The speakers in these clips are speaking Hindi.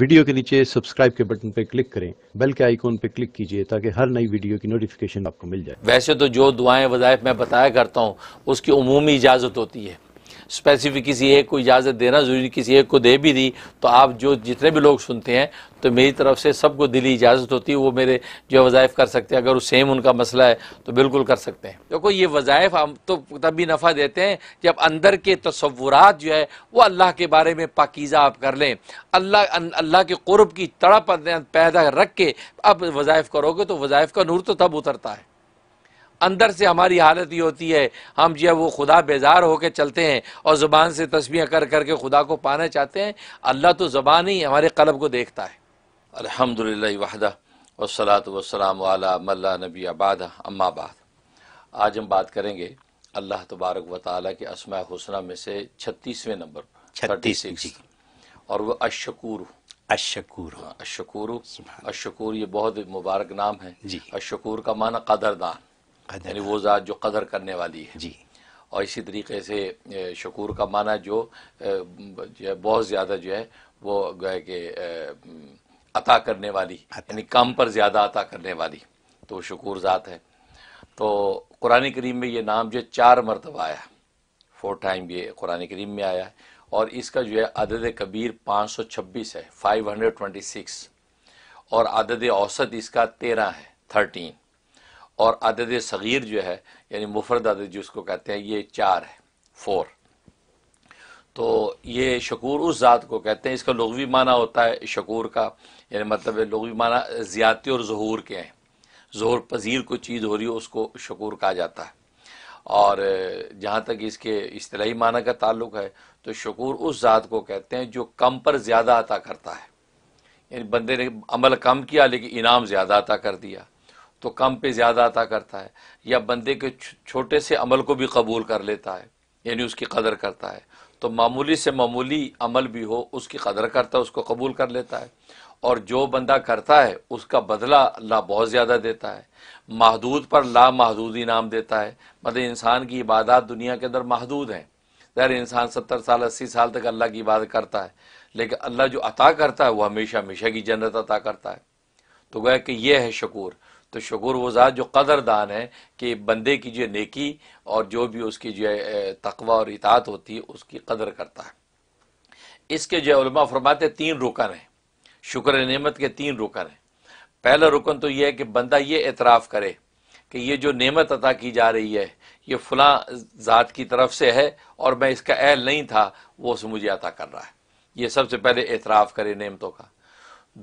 वीडियो के नीचे सब्सक्राइब के बटन पर क्लिक करें बेल के आइकॉन पर क्लिक कीजिए ताकि हर नई वीडियो की नोटिफिकेशन आपको मिल जाए वैसे तो जो दुआएं वज़ायफ मैं बताया करता हूँ उसकी उमूमी इजाज़त होती है स्पेसिफिक किसी एक को इजाज़त देना ज़रूरी किसी एक को दे भी दी तो आप जो जितने भी लोग सुनते हैं तो मेरी तरफ से सबको दिली इजाज़त होती है वो मेरे जो है वज़ाइफ़ कर सकते हैं अगर वो सेम उनका मसला है तो बिल्कुल कर सकते हैं देखो ये वज़ाइफ़ हम तो तभी नफ़ा देते हैं जब अंदर के तस्वुरात जो है वो अल्लाह के बारे में पाकिज़ा आप कर लें अल्लाह अल्लाह के क़ुरब की तड़प पैदा रख के अब वज़ाइफ़ करोगे तो वज़ाइफ़ का नूर तो तब उतरता है अंदर से हमारी हालत ये होती है हम जो है वो खुदा बेजार होकर चलते हैं और ज़ुबान से तस्वीर कर करके खुदा को पाना चाहते हैं अल्लाह तो ज़बान ही हमारे कलब को देखता है अलहमदिल्ला वहदा वसलात वसलाम वाला मल्ला नबी आबाद अम्माबाद आज हम बात करेंगे अल्लाह तबारक व ताली के असमा हसन में से छत्तीसवें नंबर छत्तीस और वह अशकूर अशकूर हाँ, अशकूर अशकूर ये बहुत मुबारक नाम है जी अशकूर का माना कदरदान यानी वो ज़ात जो कदर करने वाली है जी और इसी तरीके से शकूर का माना जो जो है बहुत ज़्यादा जो है वो गए कि अता करने वाली यानी कम पर ज़्यादा अता करने वाली तो शकूर ज़ात है तो कुरान करीम में ये नाम जो चार मरतबा आया फोर टाइम ये कुरान करीम में आया है और इसका जो है अदद कबीर पाँच सौ छब्बीस है फाइव हंड्रेड ट्वेंटी सिक्स और अदद औसत इसका तेरह है थर्टीन और अदद सग़ीर जो है यानी मुफरद अदद जिसको कहते हैं ये चार है फोर तो ये शकूर उस ज़ात को कहते हैं इसका लघवी माना होता है शकूर का यानी मतलब लघवी माना ज़्यादती और जहूर के हैं जहूर पजीर कोई चीज़ हो रही हो उसको शकूर कहा जाता है और जहाँ तक इसके असलाही माना का ताल्लुक है तो शकूर उस ज़ात को कहते हैं जो कम पर ज़्यादा अता करता है यानी बंदे ने अमल कम किया लेकिन इनाम ज़्यादा अता कर दिया तो कम पे ज़्यादा अता करता है या बंदे के छोटे से अमल को भी कबूल कर लेता है यानी उसकी कदर करता है तो मामूली से मामूली अमल भी हो उसकी कदर करता है उसको कबूल कर लेता है और जो बंदा करता है उसका बदला अल्लाह बहुत ज़्यादा देता है महदूद पर ला महदूद इनाम देता है मतलब इंसान की इबादत दुनिया के अंदर महदूद हैं ज़ाहिर इंसान सत्तर साल अस्सी साल तक अल्लाह की इबादत करता है लेकिन अल्लाह जो अता करता है वह हमेशा हमेशा की जन्नत अता करता है तो गया कि यह है शकूर तो शकुर वजात जो कदरदान है कि बंदे की जो नेकी और जो भी उसकी जो तकवा और इतात होती है उसकी कदर करता है इसके जो उलमा फरमाते तीन रुकन हैं शुक्र नेमत के तीन रुकन हैं पहला रुकन तो यह है कि बंदा ये एतराफ़ करे कि ये जो नेमत अता की जा रही है ये फलां ज़ात की तरफ से है और मैं इसका अहल नहीं था वो उस मुझे अता कर रहा है ये सबसे पहले एतराफ़ करे नेमतों का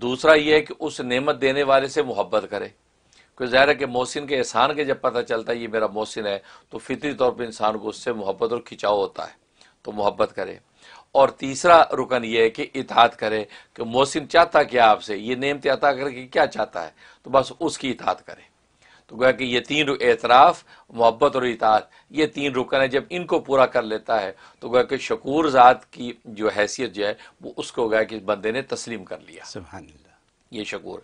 दूसरा यह है कि उस नेमत देने वाले से मोहब्बत करे फिर ज़ाहिर है कि मोहसिन के एहसान के जब पता चलता है ये मेरा मोहसिन है तो फितरी तौर पर इंसान को उससे मोहब्बत और खिंचाव होता है तो मोहब्बत करें और तीसरा रुकन ये है कि इतात करें कि मोहसिन चाहता क्या आपसे ये नेमत अता करके क्या चाहता है तो बस उसकी इतात करें तो गोया कि ये तीन एतराफ़ मोहब्बत और इतात ये तीन रुकन है जब इनको पूरा कर लेता है तो गोया कि शकूर ज़ात की जो हैसियत जो है वो उसको गया कि बंदे ने तस्लीम कर लिया ये शकूर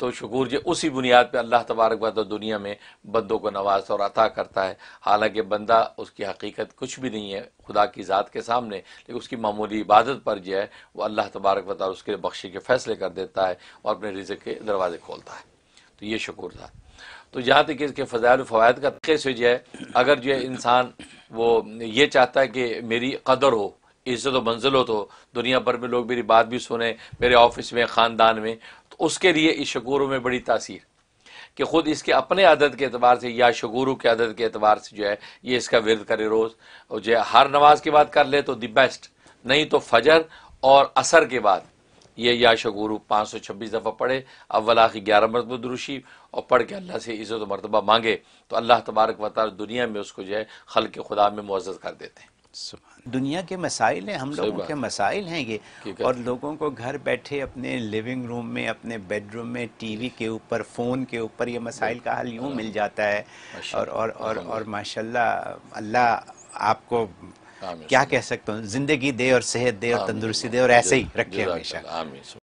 तो शकूर जो उसी बुनियाद पर अल्लाह तबारक वाली दुनिया में बंदों को नवाजता और अता करता है हालांकि बंदा उसकी हकीकत कुछ भी नहीं है खुदा की ज़ात के सामने लेकिन उसकी मामूली इबादत पर जो है वो अल्लाह तबारक वाली उसके बख्शी के फैसले कर देता है और अपने रिजक के दरवाजे खोलता है तो ये शुक्र था तो जहाँ तक इसके फ़जायल फ़वाद का कैसे से जो है अगर जो है इंसान वो ये चाहता है कि मेरी कदर हो इज्जत व मंजिल हो तो दुनिया भर में लोग मेरी बात भी सुने मेरे ऑफिस में ख़ानदान में उसके लिए इस शगोरों में बड़ी तासीर कि ख़ुद इसके अपने आदत के अतबार से या शगुरु के आदत के अतबार से जो है ये इसका विरद करे रोज़ और जो है हर नमाज के बाद कर ले तो द बेस्ट नहीं तो फजर और असर के बाद ये या शगुरु पाँच सौ छब्बीस दफ़ा पढ़े अव्वल आखि ग्यारह मरतबा दुरुशी और पढ़ के अल्लाह से इज़्ज़त मरतबा मांगे तो अल्लाह तबारक वाली दुनिया में उसको जो है खल के खुदा में मुआज़ कर देते हैं दुनिया के मसाइल हैं हम लोगों के मसाइल हैं ये और लोगों को घर बैठे अपने लिविंग रूम में अपने बेडरूम में टीवी के ऊपर फ़ोन के ऊपर ये मसाइल का हल यूँ मिल जाता है और और और और माशाल्लाह अल्लाह आपको क्या कह सकता हूँ ज़िंदगी दे और सेहत दे और तंदुरुस्ती दे और ऐसे ही रखे हमेशा